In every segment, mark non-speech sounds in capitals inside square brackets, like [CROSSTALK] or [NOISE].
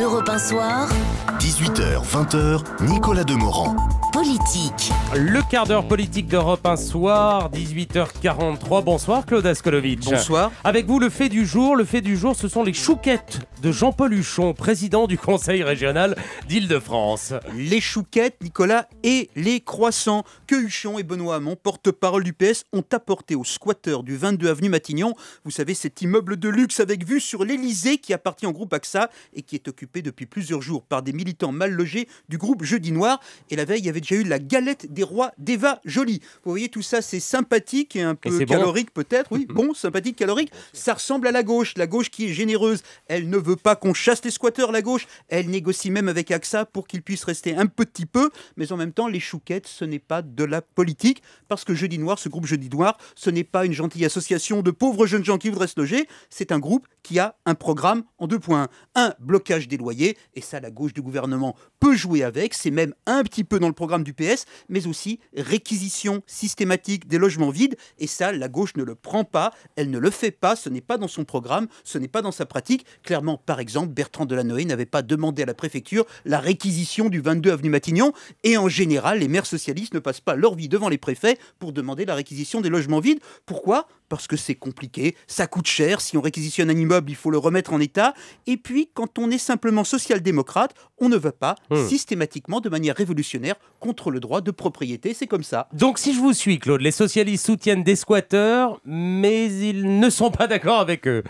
Europe 1 Soir. 18h, 20h, Nicolas Demorand. Politique. Le quart d'heure politique d'Europe un soir, 18h43. Bonsoir Claude Askolovitch. Bonsoir. Avec vous, le fait du jour. Le fait du jour, ce sont les chouquettes de Jean-Paul Huchon, président du conseil régional d'Île-de-France. Les chouquettes, Nicolas, et les croissants que Huchon et Benoît Hamon, porte-parole du PS, ont apporté aux squatteurs du 22 avenue Matignon. Vous savez, cet immeuble de luxe avec vue sur l'Elysée qui appartient au groupe AXA et qui est occupé depuis plusieurs jours par des militants mal logés du groupe Jeudi Noir. Et la veille, il y avait déjà eu la galette des rois d'Eva Jolie. Vous voyez, tout ça, c'est sympathique et un peu calorique peut-être. Oui, [LAUGHS] bon, sympathique, calorique. Ça ressemble à la gauche. La gauche qui est généreuse. Elle ne veut pas qu'on chasse les squatteurs, la gauche. Elle négocie même avec AXA pour qu'ils puissent rester un petit peu. Mais en même temps, les chouquettes, ce n'est pas de la politique. Parce que Jeudi Noir, ce groupe Jeudi Noir, ce n'est pas une gentille association de pauvres jeunes gens qui voudraient se loger. C'est un groupe qui a un programme en deux points. Un, blocage des loyers. Et ça, la gauche le gouvernement peut jouer avec. C'est même un petit peu dans le programme du PS, mais aussi réquisition systématique des logements vides. Et ça, la gauche ne le prend pas, elle ne le fait pas, ce n'est pas dans son programme, ce n'est pas dans sa pratique. Clairement, par exemple, Bertrand Delanoë n'avait pas demandé à la préfecture la réquisition du 22 avenue Matignon. Et en général, les maires socialistes ne passent pas leur vie devant les préfets pour demander la réquisition des logements vides. Pourquoi parce que c'est compliqué, ça coûte cher, si on réquisitionne un immeuble, il faut le remettre en état, et puis quand on est simplement social-démocrate, on ne va pas hmm. systématiquement de manière révolutionnaire contre le droit de propriété, c'est comme ça. Donc si je vous suis, Claude, les socialistes soutiennent des squatteurs, mais ils ne sont pas d'accord avec eux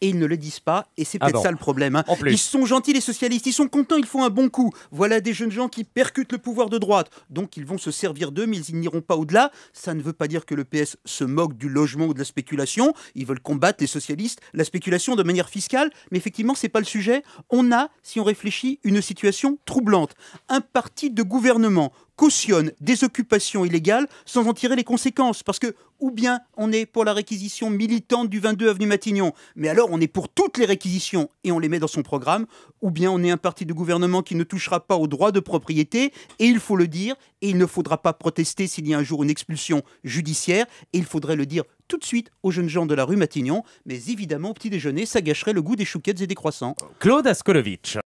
et ils ne le disent pas. Et c'est ah peut-être ça le problème. Hein. Ils sont gentils, les socialistes. Ils sont contents, ils font un bon coup. Voilà des jeunes gens qui percutent le pouvoir de droite. Donc ils vont se servir d'eux, mais ils n'iront pas au-delà. Ça ne veut pas dire que le PS se moque du logement ou de la spéculation. Ils veulent combattre les socialistes, la spéculation de manière fiscale. Mais effectivement, ce n'est pas le sujet. On a, si on réfléchit, une situation troublante. Un parti de gouvernement cautionne des occupations illégales sans en tirer les conséquences. Parce que, ou bien on est pour la réquisition militante du 22 avenue Matignon, mais alors on est pour toutes les réquisitions et on les met dans son programme, ou bien on est un parti de gouvernement qui ne touchera pas aux droits de propriété, et il faut le dire, et il ne faudra pas protester s'il y a un jour une expulsion judiciaire, et il faudrait le dire tout de suite aux jeunes gens de la rue Matignon, mais évidemment au petit déjeuner, ça gâcherait le goût des chouquettes et des croissants. Claude Askolovitch.